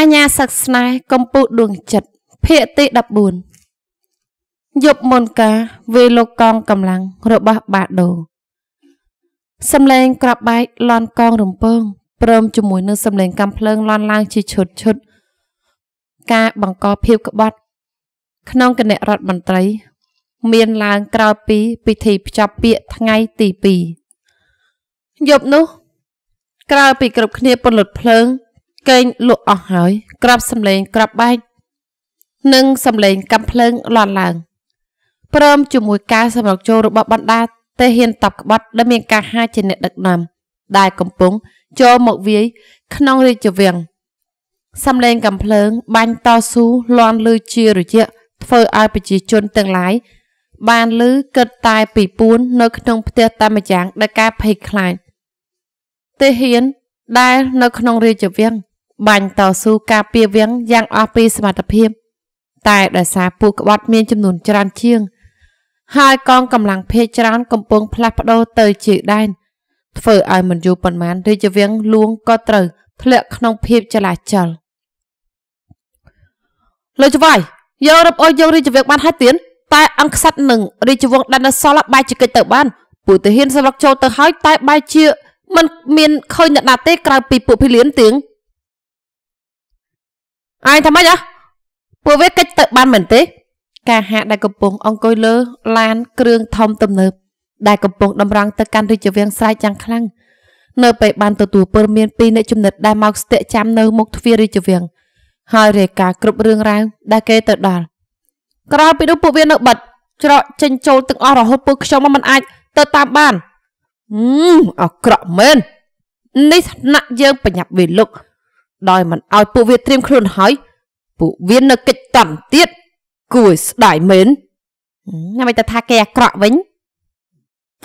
អញ្ញាសឹកស្នេហ៍កំពុដួងចិត្តភាកទី14យប់មុនការវេលោកកងកម្លាំងរបស់បាដូសំឡេង ក្របបែកលន់កងរំពង ព្រមជាមួយនឹងសំឡេងកំភ្លើងលន់ឡើងជាឈុតឈុតការបង្កភាពក្បត់ ក្នុងគណៈរដ្ឋមន្ត្រីមានឡើងក្រោយពីពិធីភ្ជាប់ពាក្យថ្ងៃទី2យប់នោះ ក្រោយពីគ្រប់គ្នាពន្លត់ភ្លើងកេងលក់អស់ហើយក្របសម្លេងក្របបែកនិងសម្លេងកំភ្លើងលាន់ឡើង ព្រមជាមួយ ការសម្រុកចូលរបស់បណ្ដាទេហ៊ានតបក្បត់ដែលមានការហាជាអ្នកដឹកនាំដែលកំពុងចូលមកវាយក្នុងរាជវាំងសំឡេងកំភ្លើង បាញ់តស៊ូលាន់លឺជារយៈធ្វើឲ្យប្រជាជនទាំងឡាយ បានលឺគិតតែពីពួននៅក្នុងផ្ទះតែម្យ៉ាងដោយការភ័យខ្លាចទេហ៊ានដែល នៅ ក្នុងរាជវាំងបាញ់តស៊ូការពារវាំងយ៉ាងអស់ពីសមត្ថភាព តែដោយសារពួកក្បត់មានចំនួនច្រើន ជាង ហើយកងកម្លាំងភេកច្រើនកំពុងផ្លាស់ប្ដូរទៅជាដែនធ្វើឲ្យមិនយូរប៉ុន្មានរាជវាំងលួងក៏ត្រូវធ្លាក់ក្នុងភាពចលាចលលោកចវាយយករឹបអូសយករាជវាំងបានហើយទៀតតែអង្គស័តនឹងរាជវង្សដានសល់បែរជាកិច្ចទៅបានពួកទាហានសម្រុកចូលទៅហើយ តែបែរជាមិនមានឃើញអ្នកណាទេក្រៅពីពួកភីលៀនទៀងអាយថាម៉េចអ្ហ៎ពួកវាកិច្ចទៅបានមែនទេ ការហាដែលកំពុងអង្គុយលើឡាន គ្រឿងធំទំនើបដែលកំពុងតម្រង់ទៅកាន់រាជវាំងស្រែកយ៉ាងខ្លាំងនៅពេលបានទទួលព័ត៌មានពីអ្នកជំនិតដែលមកស្ទាក់ចាំនៅ មុខទ្វាររាជវាំងហើយរាយការណ៍គ្រប់រឿងរ៉ាវដែលគេទៅដល់ក្រោយពីនោះពួកវានៅបិទច្រកចេញចូលទាំងអស់រហូតពួកខ្ញុំមិនអាចទៅតាមបានអឺអាក្រក់មែននេះថ្នាក់យើងប្រញាប់វាលុកដោយមិនឲ្យពួកវាត្រៀមខ្លួនហើយពួកវានៅកិច្ចតន់ទៀតគួរស្ដាយមែនណាមិនទៅថាគេអាក្រក់វិញ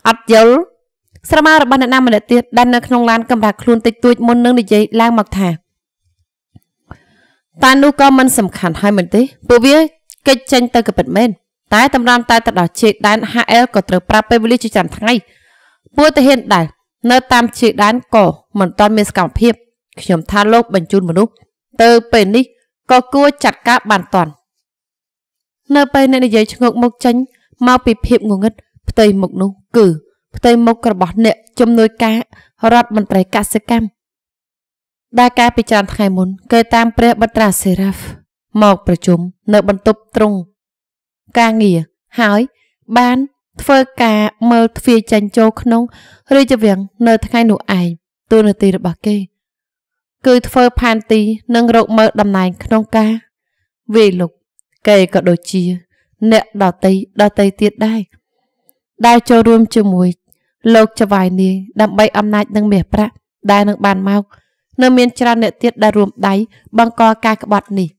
អត់យល់ស្រមៅរបស់អ្នកណាម្នាក់ទៀតដែលនៅក្នុងឡានកម្រាខ្លួនតិចតួចមុននឹងនិយាយឡើងមកថាតានោះក៏មិនសំខាន់ហើយមែនទេពួកវាកិច្ចចេញទៅក៏ពិតមែនតែតម្រាំតែទៅដល់ជេកដែន HL ក៏ត្រូវប្រាប់ពេលវេលាជាច្រើនថ្ងៃពួកទាហានដែរនៅតាមជេកដែនក៏មិនទាន់មានសកម្មភាពខ្ញុំថាលោកបញ្ជូនមនុស្សទៅពេលនេះក៏គួរចាត់ការបានតាន់នៅពេលអ្នកនិយាយឈ្ងោកមុខចេញមកពីភាពងងឹតផ្ទៃមុខនោះ គឺ ផ្ទៃមុខរបស់អ្នកជំនួយការរដ្ឋមន្ត្រីកសិកម្មដែលការពិចារណាថ្ងៃមុនគេតាម ព្រះបត្រាសេរ៉ាហ្វមកប្រជុំនៅបន្ទប់ត្រង់ការងារហើយ បានធ្វើការមើលទ្វារចេញចូលក្នុងរាជវាំងនៅថ្ងៃនោះឯងទួលនីតិរបស់គេគឺធ្វើផែនទីនិងរកមើលតំណែងក្នុងការវាយលុកគេក៏ដូចជា អ្នកដតីដតីទៀតដែរដែលចូលរួមជាមួយលោកចវាយនាយដើម្បី អំណាចនិងមាសប្រាក់ដែលនឹងបានមកនៅ មានច្រើនអ្នកទៀតដែលរួមដៃបង្កការក្បត់នេះ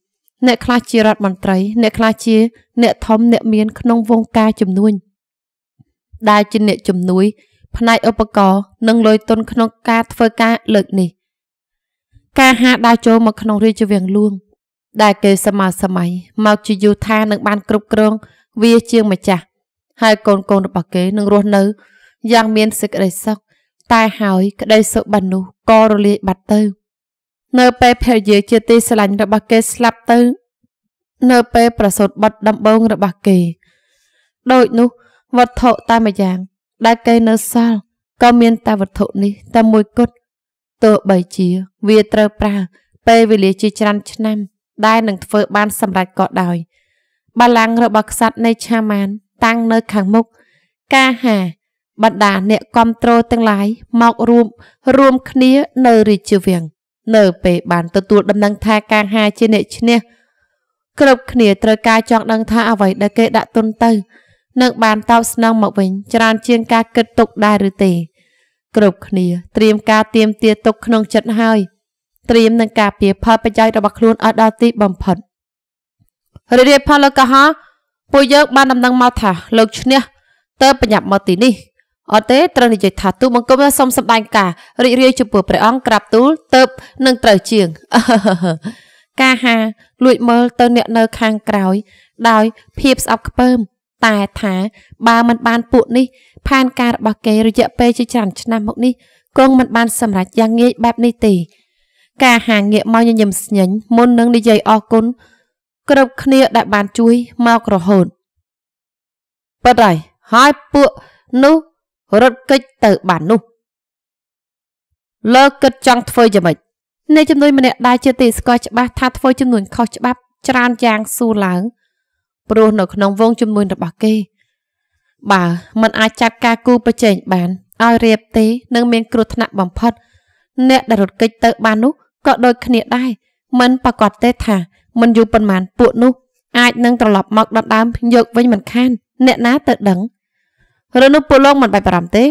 អ្នកខ្លះជារដ្ឋមន្ត្រី អ្នកខ្លះជាអ្នកធំអ្នកមានក្នុងវងការជំនួញដែលជាអ្នកជំនួយ ផ្នែកឧបករណ៍និងលុយទុនក្នុងការធ្វើការលើកនេះការហាដើរចូលមកក្នុងរាជវាំងលួង ដែលគេសម័យសម័យមកជាយូថានឹងបានគ្រប់គ្រងវាជាងម្ចាស់ហើយកូនកូនរបស់គេនឹងរស់នៅ យ៉ាងមានសេចក្តីសុខតែហើយ ក្តីសុបិននោះក៏រលាយបាត់ទៅនៅពេលភរិយាជាទីស្រឡាញ់របស់គេស្លាប់ទៅ នៅពេលប្រសូតបុត្រដំបូងរបស់គេដូចនោះវត្ថុតែម្យ៉ាង ដែលគេនៅសល់ក៏មានតែវត្ថុនេះតែមួយគត់ទោះបីជាវាត្រូវប្រើពេលវេលាជាច្រើន ឆ្នាំ ដែលនឹងធ្វើបានសម្រេចក៏ដោយបល្ល័ង្ករបស់ក្សត្រនៃឆាម៉ាន តាំងនៅខាងមុខកាហាបណ្ដាអ្នកគ្រប់គ្រងទាំងឡាយមករួម រួមគ្នានៅរាជវាំងនៅពេលបានទទួលដំណឹងថាកាហាជាអ្នកឈ្នះគ្រប់គ្នាត្រូវការចង់ដឹងថាអ្វីដែលគេដាក់ទុនទៅនឹងបានតបស្នងមកវិញច្រើនជាងការគិតទុកដែរឬទេគ្រប់គ្នាត្រៀមការទៀមទាទុកក្នុងចិត្តហើយ ត្រៀមនឹងការពារផលប្រយោជន៍របស់ខ្លួនឲ្យដល់ទីបំផុតរីរាយផលលោកកហពួកយើងបានដំណឹងមកថាលោកឈ្នះតើបញ្ញាប់មកទីនេះអត់ទេត្រូវនិយាយថាទូបង្គំសូមសម្ដែងការរីករាយចំពោះព្រះអង្គក្រាបទូលទៅនឹងត្រូវជាងកាហាលួចមើលទៅអ្នកនៅខាងក្រោយដោយភាពស្អប់ខ្ពើម តែថាបើមិនបានពួកនេះផែនការរបស់គេរយៈពេលជាច្រើនឆ្នាំមកនេះគង់មិនបានសម្រេចយ៉ាងងាយបែបនេះទេការហាងាកមកញញឹមស្ញែងមុននឹងនិយាយអរគុណគ្រប់គ្នាដែលបានជួយមករហូតប៉ិតហើយហើយពួកនោះរត់គេចទៅបាននោះលើគិតចង់ធ្វើយ៉ាងម៉េចអ្នកជំនួយម្នាក់ដែលជាទីស្គាល់ច្បាស់ថាធ្វើចំនួនខុសច្បាប់ច្រើនយ៉ាងស៊ូឡើងព្រោះនៅក្នុងវងចំនួនរបស់គេបើมันអាចចាត់ការគូប្រជែងបានឲ្យរៀបទេនឹងមាន គ្រោះថ្នាក់បំផុតអ្នកដែលរត់គេចទៅបាននោះក៏ដូចគ្នាដែរมันប្រកាសទេ ថាมันយូរប៉ុន្មានពួកនោះអាចនឹងត្រឡប់មកដណ្ដើមយកវិញមិនខាន អ្នកណាទៅដឹងឬនោះពួកលោកមិនបាច់បារម្ភទេ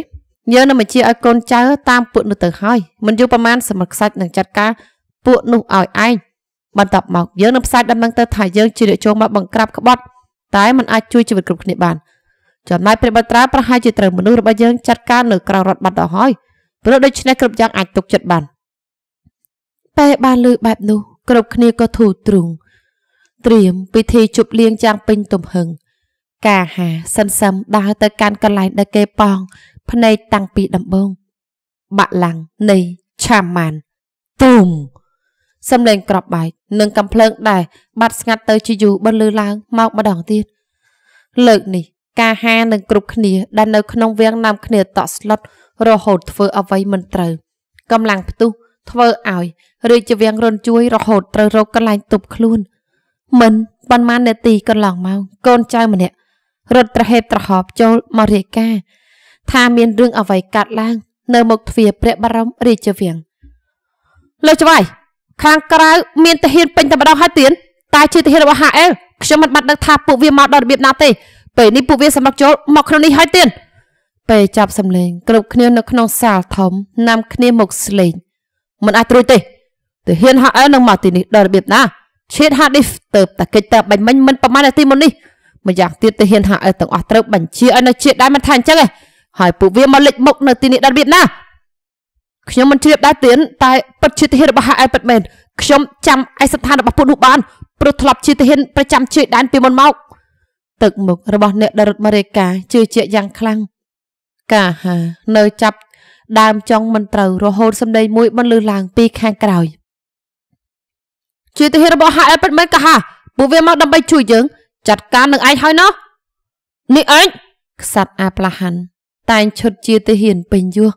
យើងនឹងបញ្ជាឲ្យកូនចៅតាមពួកនោះទៅហើយមិនយូរប៉ុន្មានសម្រាប់ខ្សាច់នឹងចាត់ការពួកនោះឲ្យឯងបន្ទាប់មកយើងនឹងផ្សាយដំណឹងទៅថាយើងជាអ្នកចូលមកបង្ក្រាបក្បត់តែมันអាចជួយជីវិតគ្រប់គ្នាបានចំណែកព្រះបត្រាប្រហែលជាត្រូវមនុស្សរបស់យើងចាត់ការនៅក្រៅរដ្ឋបាត់ដល់ហើយព្រោះដូច្នេះគ្រប់យ៉ាងអាចទុកចិត្តបានពេលបានលើបែបនោះ គ្រប់គ្នាក៏ធូរទ្រង់ត្រៀមពិធីជប់លៀងយ៉ាងពេញទំហឹងកាហាសិនសឹមដើរទៅកាន់កន្លែងដែលគេប៉ងភ្នែកតាំងពីដំបូងបាក់ឡាំងនៃឆាម៉ានទូមសំឡេង ក្របបែកនិងកំភ្លើងដែរបាត់ស្ងាត់ទៅជាយូរបន្លឺឡើងមកម្ដងទៀតលើកនេះការហានឹងគ្រប់គ្នាដែលនៅក្នុងវាំងណាំគ្នាតក់ស្លុតរហូតធ្វើអ្វីមិនត្រូវកម្លាំងផ្ទុះធ្វើឲ្យរាជវាំងរុនជួយរហូតត្រូវរកកន្លែងទប់ខ្លួន មិនប៉ុន្មាននាទីកន្លងមកកូនចៅម្នាក់រត់ត្រហេបត្រហប់ចូលមករាយការណ៍ថាមាន រឿងអ្វីកើតឡើង នៅមុខទ្វារព្រះបរមរាជវាំងលោកច្បាយខាងក្រៅមានទាហានពេញតែម្ដងហើយទៀតតែជាទាហានរបស់ហាអែលខ្ញុំមិនបានដឹងថាពួកវាមកដល់របៀបណាទេពេលនេះពួកវាសម្រុកចូលមកក្នុងនេះហើយទៀតពេលចាប់សម្លេងគ្រប់គ្នានៅក្នុង សាលធំ នាំ គ្នាមកស្លេងមិនអាចត្រួយទេទាហានហាអែលនឹងមកទីនេះដល់របៀបណាឈៀតហាឌីសទៅតែកិច្ចតែបាញ់មិញមិនប្រមាណនាទីមុននេះម្យ៉ាងទៀតទាហានហាអែលទាំងអស់ត្រូវបញ្ជាឲ្យនៅជាដែរមិនថាអញ្ចឹងទេហើយពួកវាមកលេចមុខនៅទីនេះដល់របៀបណាខ្ញុំមិនជ្រាបដែរទៀតតែពិតជាទាហានរបស់ហាអែលពិតមែនខ្ញុំចាំឯកស្ថានរបស់ពួកនោះបានព្រោះធ្លាប់ជាទាហានប្រចាំជាដែនពីមុនមកទឹកមុខរបស់អ្នកដរិតមរេការជឿជាក់យ៉ាងខ្លាំងកាហា នៅចាប់ ដើមចង់មិនត្រូវរហូតសម្ដីមួយបន្លឺឡើងពីខាងក្រោយជាទាហានរបស់ហាអេពិតមែនកាហាពួកវាមកដើម្បីជួយយើងចាត់ការនឹងឯងហើយណោះនេះឯងក្សត្រអាប្លាហាន់តែងឈុតជាទាហានពេញយោះ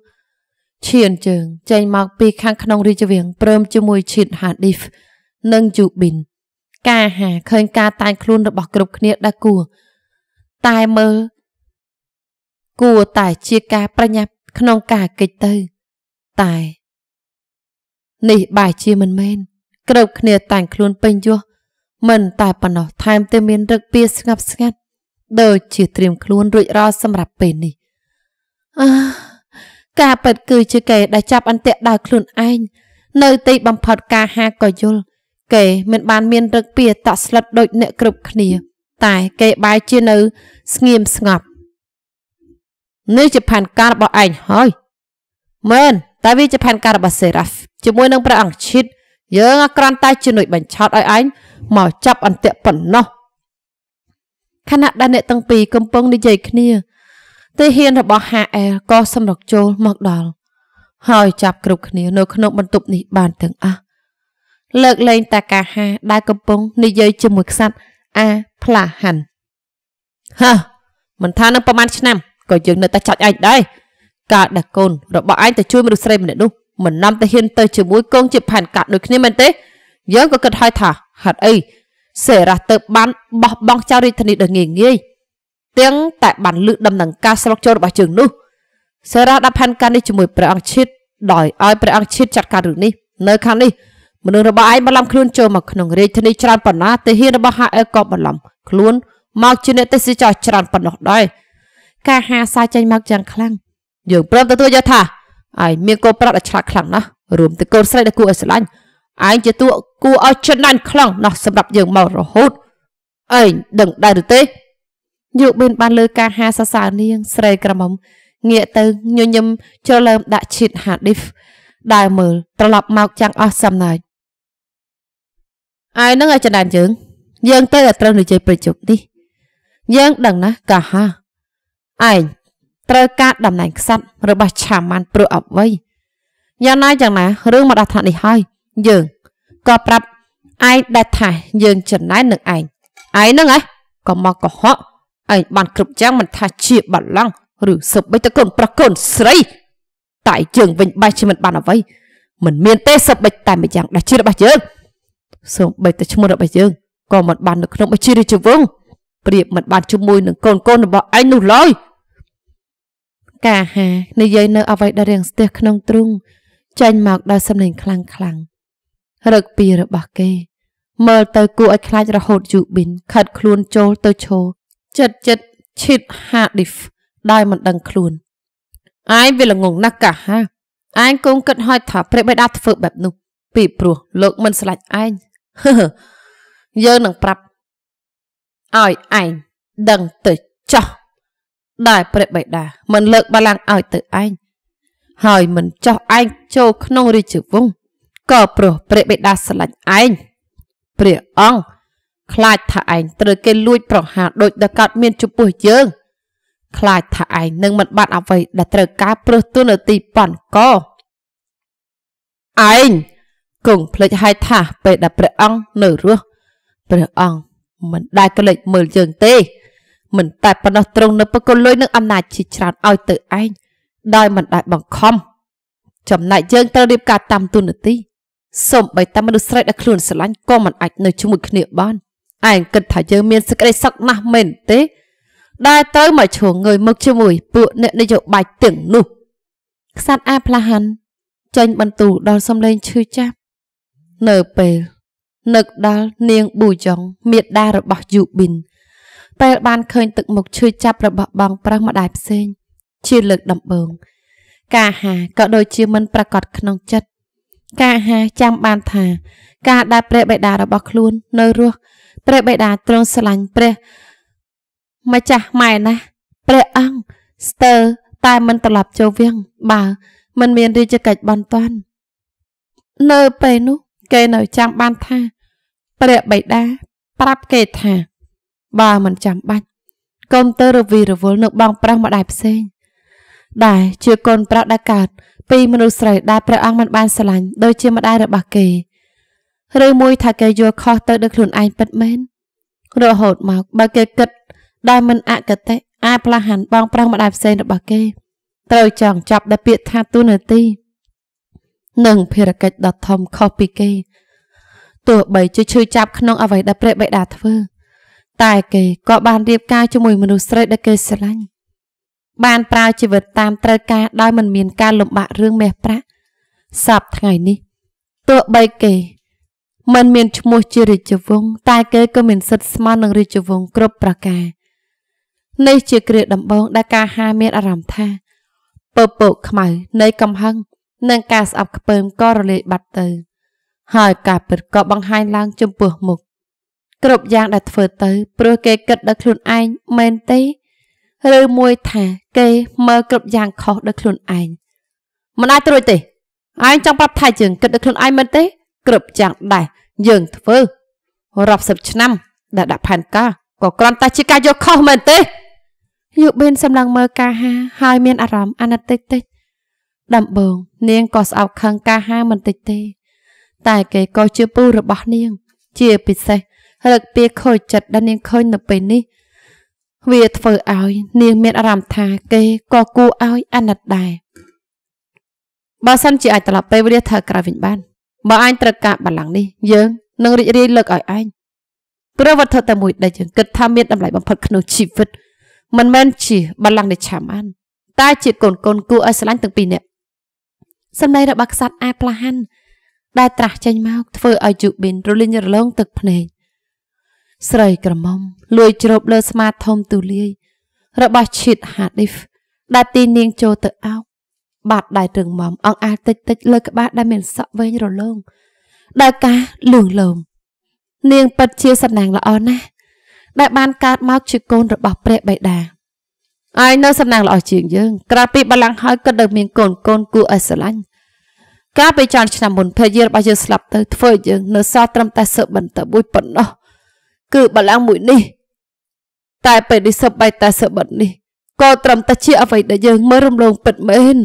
ឈៀនជើងចេញមកពីខាងក្នុងរាជវាំងព្រមជាមួយឈៀតហាឌីហ្វនិងជូប៊ីនការហាឃើញការតែងខ្លួនរបស់គ្រប់គ្នាដែលគួរតែមើលគួរតែជាការប្រញាប់ ក្នុងការកិច្ចទៅតែនេះបែរជាមិនមែនគ្រប់គ្នាតែងខ្លួនពេញយសមិនតែប៉ុណ្ណោះថែមទាំងមានរឹកពីស្ងប់ស្ងាត់ដូចជាត្រៀមខ្លួនរួចរាល់សម្រាប់ពេលនេះអើការពិតគឺ ជាគេដែលចាប់អន្ទាក់ដល់ខ្លួនឯងនៅទីបំផុតការហាក៏យល់គេមិនបានមានរឹកពីតក់ស្លុតដូចអ្នកគ្រប់គ្នា តែគេបែរជានៅ ស្ងៀមស្ងប់នេះជាផែនការរបស់ឯងហើយមែនតែវាជាផែនការរបស់សេរ៉ាហ្វជាមួយនឹងព្រះអង្គឈិតយើងគ្រាន់តែជំនួយបញ្ឆោតឲ្យឯងមកចាប់អន្ទាក់ប៉ុណ្ណោះខណៈដែលអ្នកទាំងពីរកំពុងនិយាយគ្នាទេហ៊ានរបស់ HL ក៏សម្រុកចូលមកដល់ហើយ ចាប់គ្រប់គ្នានៅក្នុងបន្ទប់នេះបានទាំងអស់លើកលែងតាកាហា ដែលកំពុងនិយាយជាមួយខ្សាត់អាផ្លាហាន់ហើមិនថានឹងប្រហែលឆ្នាំក៏យើងនៅតែចាច់ឯងដែរកាលដែលកូនរបស់ឯងទៅជួយមនុស្សស្រីម្នាក់នោះមិននាំទៅហ៊ានទៅជាមួយកងជាផែនកាត់ដូចគ្នាមែនទេ យើងក៏គិតហើយថាហេតុអីសេរ៉ាទៅបានបោះបង់ចោលរាជធានីដ៏ងាយងាយទាំងតែបានលើកដំណឹងការស្រុកចូលរបស់យើងនោះសេរ៉ាដាក់ផែនការនេះជាមួយព្រះអង្គឈិតដោយឲ្យព្រះអង្គឈិតចាត់ការរឿងនេះនៅខាងនេះមនុស្សរបស់ឯងបន្លំខ្លួនចូលមកក្នុងរាជធានីច្រើនប៉ុណ្ណាទាហានរបស់ហាអែលក៏បន្លំខ្លួនមកជាអ្នកទេសចរច្រើនប៉ុណ្ណោះដែរការហាសាចេញមកយ៉ាងខ្លាំងយើងព្រមទទួលយកថាឯងមានកូនប្រុសដ៏ឆ្លាតខ្លាំងណាស់រួមទាំងកូនស្រីដ៏គួរឲ្យស្រឡាញ់ឯងជាតួគួរឲ្យចំណាញ់ខ្លាំងណាស់សម្រាប់យើងមករហូតឯងដឹងដែរឬទេយកបៀនបានលើការហាសរសើរនាងស្រីក្រមុំងាកទៅញញឹមច្រឡើមដាក់ឈិតហាឌីហ្វដើរមើលត្រឡប់មកចាំងអស់សំណាច់អាយនឹងអាចដានយើងយើងទៅតែត្រូវនិយាយប្រជុំនេះយើងដឹងណាកាហាឯងត្រូវការតំណែងខ្សាត់របស់ឆាម៉ាន់ព្រោះអវ័យយ៉ាងណាយ៉ាងណារឿងមកដល់ថ្នាក់នេះហើយយើងក៏ប្រាប់ឯងដែលថាយើងចំណែននឹងឯងឯងហ្នឹងឯងក៏មកកុហកឯងបាន គ្រប់យ៉ាងមិនថាជាបឡង់ឬសុបិតកូនប្រកូនស្រីតែយើងវិញបែរជាមិនបានអ្វីមិនមានទេសុបិតតែម្យ៉ាងដែលជារបស់យើងសូម្បីតែឈ្មោះរបស់យើងក៏មិនបាននៅក្នុងបជារាជវង្សប្រៀបមិនបានជាមួយនឹងកូនកូនរបស់ឯងនោះឡើយកាហានិយាយនៅអ្វីដែលរៀងស្ទះក្នុងទ្រូងចេញមកដោយសំឡេងខ្លាំងខ្លាំងរឹកពីរបស់គេ មើលទៅគួរឲ្យខ្លាចរហូតយូប៊ីនខិតខ្លួនចូលទៅឈរចិត្តចិត្តឈិតហាឌីហ្វដោយមិនដឹងខ្លួនឯងវាល្ងងណាស់កាហាឯងគង់គិតហើយថាព្រះបិតាធ្វើបែបនោះពីព្រោះលោកមិនស្លាច់ឯងយើងនឹងប្រាប់ឲ្យឯងដឹងទៅចោះដែលព្រះបិតាមិនលើកបលាំងឲ្យទៅឯងហើយមិនចោះឯងចូលក្នុងរាជវង្សក៏ព្រោះព្រះបិតាស្រឡាញ់ឯងព្រះអង្គខ្លាចថាឯងត្រូវគេលួចប្រហារដោយដកោតមានចំពោះយើង ខ្លាចថាឯងនឹងមិនបាត់អ្វីដែលត្រូវការព្រឹសទូនាទីប៉ុនកឯងគង់ភ្លេចហើយថាពេលដែលព្រះអង្គនៅរស់ព្រះអង្គមិនដែលក្លេចមើលយើងទេ មិនតែប៉ុណ្ណោះទ្រង់នៅប្រគល់លុយនិងអំណាចជាច្រើនឲ្យទៅឯងដោយមិនដែលបង្ខំចំណែកយើងត្រូវរៀបការតាមទូនាទីសូម្បីតែមនុស្សស្រីដែលខ្លួនស្រឡាញ់ក៏មិនអាចនៅជាមួយគ្នាបានឯងគិតថាយើងមានសេចក្តីសុខណាស់មែនទេ ដែលត្រូវមកឈរងើយមកជាមួយ ពួកអ្នកនយោបាយទាំងនោះខ្សាត់អាផ្លាហាន់ចេញបន្ទូលដល់សំឡេងឈឺចាប់នៅពេលនឹកដល់នាងប៊ូយ៉ុងមេដារបស់យូប៊ីនពេលបានឃើញទឹកមុខឈឺចាប់របស់បងប្រុសម្ដាយផ្សេង ជាលើកដំបូងកាហាក៏ដូចជាមិនប្រកាសក្នុងចិត្តកាហាចាំបានថាការដែលព្រះបិតារបស់ខ្លួននៅរស់ព្រះបិតាទ្រង់ស្រឡាញ់ព្រះម្ចាស់ម៉ែណាស់ព្រះអង្គស្ទើរតែមិនត្រឡប់ចូលវៀងបើមិនមានរាជកិច្ចបន្ទាន់នៅពេលនោះគេនៅចាំបានថាព្រះបិតាប្រាប់គេថាបើមិនចាំបាច់កូនទៅរវីរវល់នៅបងប្រុសម្ដាយផ្សេង ដែលជាកូនប្រុសដែលកើតពីមនុស្សស្រីដែលព្រះអង្គមិនបានស្រឡាញ់ដូចជាម្ដាយរបស់គេ ឬមួយថាគេយល់ខុសទៅដូចខ្លួនឯងពិតមែនរហូតមកបើគេគិតដែលមិនអកតេអាចផ្លាស់ហានបងប្រុសម្ដាយផ្សេងរបស់គេត្រូវចង់ចាប់ ដល់ពាក្យថាទូនាទីនិងភារកិច្ចដ៏ធំខុសពីគេទោះបីជាឈឺចាប់ក្នុងអ្វីដែលព្រះបិតាធ្វើ តែគេក៏បានរៀបការជាមួយមនុស្សស្រីដែលគេស្រឡាញ់បានប្រើជីវិតតាមត្រូវការដោយមិនមានការលំបាករឿងមាសប្រាក់សពថ្ងៃនេះទោះបីគេ មិនមានឈ្មោះជារាជវង្សតែគេក៏មានសិទ្ធិស្មើនឹងរាជវង្សគ្រប់ប្រការនេះជាគ្រាដំបូងដែលការហាមានអារម្មណ៍ថា ពពកខ្មៅនៃកំហឹងនិងការស្អប់ខ្ពើមក៏រលាយបាត់ទៅហើយការពិតក៏បង្ហាញឡើងចំពោះមុខគ្រប់យ៉ាងដែលធ្វើទៅព្រោះគេគិតដល់ខ្លួនឯងមែនទេឬមួយថាគេមើលគ្រប់យ៉ាងខុសដល់ខ្លួនឯងមិនអាចត្រួចទេឯងចង់ប្រាប់ថាយើងគិតដល់ខ្លួនឯងមែនទេ គ្រប់យ៉ាងដែរយើងធ្វើរាប់សិបឆ្នាំដែលដាក់ផែនការក៏គ្រាន់តែជាការយកខុសមែនទេយុបេនសម្លឹងមើលកាហាហើយមានអារម្មណ៍អាណិតតិចតិចដំបងនាងក៏ស្អប់ខឹងកាហាមិនតិចទេ តែគេក៏ជាពូរបស់ នាង ជាពិសេសរឹកពីខូចចិត្តដែលនាងឃើញនៅពេលនេះ វាធ្វើឲ្យ នាងមានអារម្មណ៍ថាគេក៏គួរឲ្យអាណិតដែរបើសិនជាអាចត្រឡប់ទៅវេលាធ្វើក្រោយវិញបាន បើអញត្រូវការបល្ល័ងនេះយើងនឹងរីករាយលើកឲ្យឯងព្រោះវត្ថុតែមួយដែលយើងគិតថាមានតម្លៃបំផុតក្នុងជីវិត មិនមែនជាបល្ល័ងនៃឆាំអានតែជាកូនកូនគូឲ្យស្រឡាញ់ទាំងពីរនាក់សម្ដីរបស់ក្សត្រអាផ្លាហាន់ដែលត្រាស់ចេញមកធ្វើឲ្យជូប៊ីនរលិញរលងទឹកភ្នែកស្រីក្រមុំលួយជ្រប់លើស្មាធំទូលាយរបស់ឈីតហាឌីហ្វដែលទីនាងចូលទៅអោបបាត់ដៃរឹងមាំអង្អាលតិចតិចលើក្បាលដែលមានសក់វែងរលោងដែលកាសលឿងលោមនាងពិតជាសំណាងល្អណាស់ដែលបានកើតមកជាកូនរបស់ព្រះបិតាឯងនៅសំណាងល្អជាងយើងក្រៅពីបលាំងហើយក៏នៅមានកូនកូនគួរឲ្យស្រឡាញ់កាលពីចន្ទឆ្នាំមុនភរិយារបស់យើងស្លាប់ទៅធ្វើឲ្យយើងនៅសល់ត្រឹមតែសើបបន្តមួយប៉ុណ្ណោះគឺបលាំងមួយនេះ តែពេលនេះសើបបែកតែសើបបន្តនេះក៏ត្រឹមតែជាអ្វីដែលយើងមើលរំលង ពិតមែន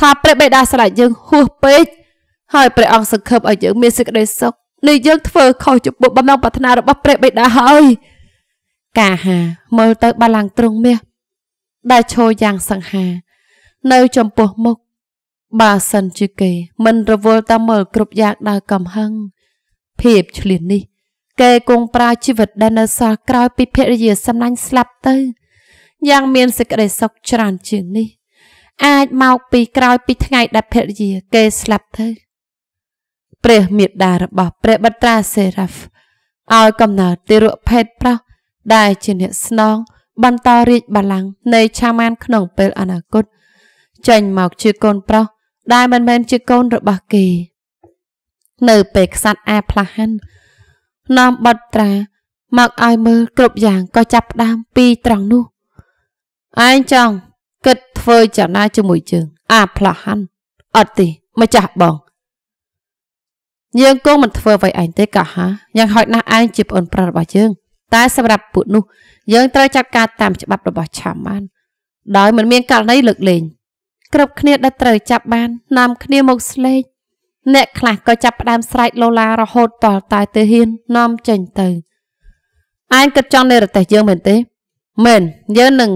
ថាព្រះបិតាស្លាប់យើងហួសពេកហើយព្រះអង្គសង្ឃឹមឲ្យយើងមានសេចក្តីសុខនេះយើងធ្វើខុសចំពោះបំណងប្រាថ្នារបស់ព្រះបិតាហើយកាហាមើលទៅបលាំងទ្រង់មាសដែលឈរយ៉ាងសង្ហា នៅចំពោះមុខបើសិនជាគេមិនរវល់តាមមើលគ្រប់យ៉ាងដើរកំហឹងភាពឆ្លៀននេះ គេគង់ប្រើជីវិតដែលនៅសល់ក្រោយពីភរិយាសម្លាញ់ស្លាប់ទៅយ៉ាងមានសេចក្តីសុខច្រើនជាងនេះអាចមកពីក្រោយពីថ្ងៃដែលភរិយាគេស្លាប់ទៅព្រះមេដារបស់ព្រះបត្រាសេរ៉ាហ្វឲ្យកំណើតទីរក់ភេទប្រុសដែលជាអ្នកស្នងបន្តរាជបល្ល័ង្កនៃឆាម៉ានក្នុងពេលអនាគតចេញមកជាកូនប្រុសដែលមិនមែនជាកូនរបស់គេ នៅពេលខ្សាត់អាផ្លាស់ហាន់នាំបត់ត្រាមកឲ្យមើលគ្រប់យ៉ាងក៏ចាប់ផ្ដើមពីត្រង់នោះឯងចង់គិតធ្វើចរណាជាមួយជើង អាផ្លាស់ហាន់អត់ទេម្ចាស់បងយើងគង់មិនធ្វើអ្វីឯងទេកាហាយ៉ាងហោចណាស់ឯងជាប្អូនប្រុសរបស់យើងតែសម្រាប់ពួកនោះ យើងត្រូវចាត់ការតាមច្បាប់របស់ឆាម៉ានដោយមិនមានករណីលើកលែងគ្រប់គ្នាដែលត្រូវចាប់បាននាំគ្នាមកស្លេកអ្នកខ្លះក៏ចាប់ផ្ដើមស្រែកលូឡារហូតតតែទៅហ៊ាននាំចេញទៅឯងគិតចង់នៅប្រទេសយើងមែនទេមែនយើងនឹង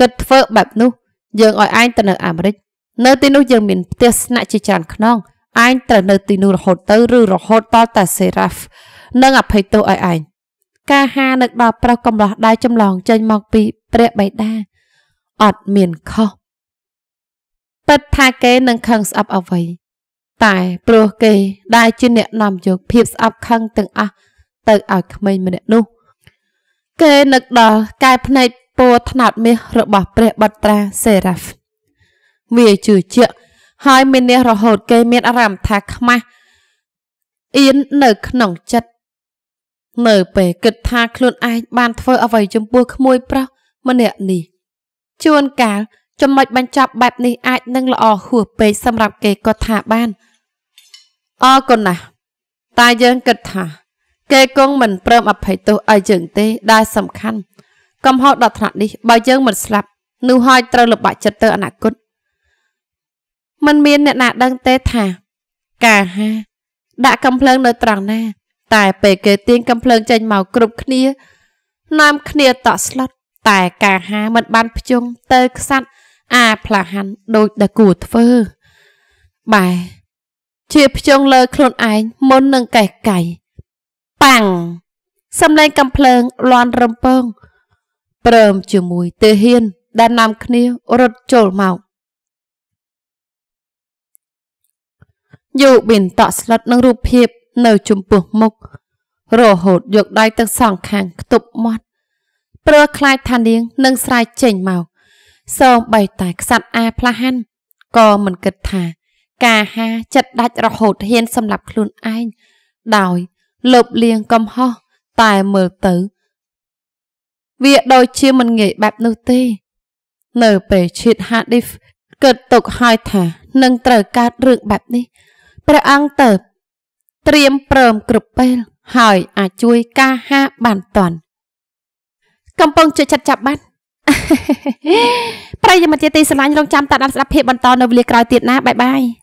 គិតធ្វើ បែបនោះ យើងឲ្យឯងទៅនៅអាមេរិកនៅទីនោះយើងមានផ្ទះស្នាក់ជាច្រើនខ្នងឯងត្រូវនៅទីនោះរហូតទៅ ឬរហូតតតែសេរ៉ាហ្វនឹងអភ័យទោសឲ្យឯងការហានឹកដល់ប្រុសកំឡោះដៃចំឡងចេញមកពីព្រះបិតាអត់មានខុសពិតថាគេនឹងខឹងស្អប់អ្វី តែព្រោះគេដែលជាអ្នកនាំយកភាពស្អប់ខឹងទាំងអស់ទៅឲ្យក្មេងម្នាក់នោះគេនឹកដល់កែភ្នែកពួរថ្នោតមាសរបស់ព្រះបត្រាសេរ៉ាហ្វវាជឿជាក់ហើយមានអ្នករហូតគេ មានអារម្មណ៍ថាខ្មាស់អៀននៅក្នុងចិត្តនៅពេលគិតថាខ្លួនឯងបានធ្វើអ្វីចំពោះក្មួយប្រុសម្នាក់នេះជួនកាលចំណុចបញ្ចប់បែបនេះអាចនឹងល្អហួសពេកសម្រាប់គេគាត់ថាបានអរគុណណាស់តែយើងគិតថា គេគង់មិនព្រមអភ័យទោសឲ្យយើងទេដែលសំខាន់ កំហុសដល់ថ្នាក់នេះបើយើងមិនស្លាប់នោះហើយត្រូវលំបាកចិត្តទៅអនាគតมันមានអ្នកណាដឹងទេថា កាហា ដាក់កំភ្លើងនៅត្រង់ណា តែពេលគេទាញកំភ្លើងចេញមកគ្រប់គ្នាណាមគ្នាតក់ស្លុតតែកាហាមិនបានភ្ជុំទៅខ្សាត់អាផ្លាហាន់ដូចដែលគួរធ្វើ បែ ជាភ្ជង់លើ ខ្លួនឯងមុននឹងកេះកៃប៉ាំងសំឡេងកំភ្លើងលាន់រំពងព្រមជាមួយទាហាន ដែលនាំគ្នារត់ចូលមកយូប៊ីនតក់ស្លុតនឹងរូបភាព នៅចំពោះមុខរហូតយកដៃទាំងសងខាងខ្ទប់មាត់ព្រឺខ្លាចថានាងនឹងស្រែកចេញមកសូម្បីតែក្សត្រអាផ្លាហាន់ក៏មិនគិតថា ការហាចិត្តដាច់រហូតហ៊ានសម្លាប់ខ្លួនឯងដោយលបលៀងកំហុសតែមើលទៅ វាដូចជាមិនងាយបែបនោះទេនៅពេលឈៀតហាឌីហ្វគិតទុកហើយថានឹងត្រូវកើតរឿងបែបនេះព្រះអង្គទៅត្រៀមព្រមគ្រប់ពេល ហើយអាចជួយការហាបានតាន់កំពុងជិះចិត្តចាប់បាត់ប្រិយមិត្តជាទីស្រឡាញ់រងចាំតាមដានស្ដាប់ភាពបន្តនៅវេលាក្រោយទៀតណាបាយបាយ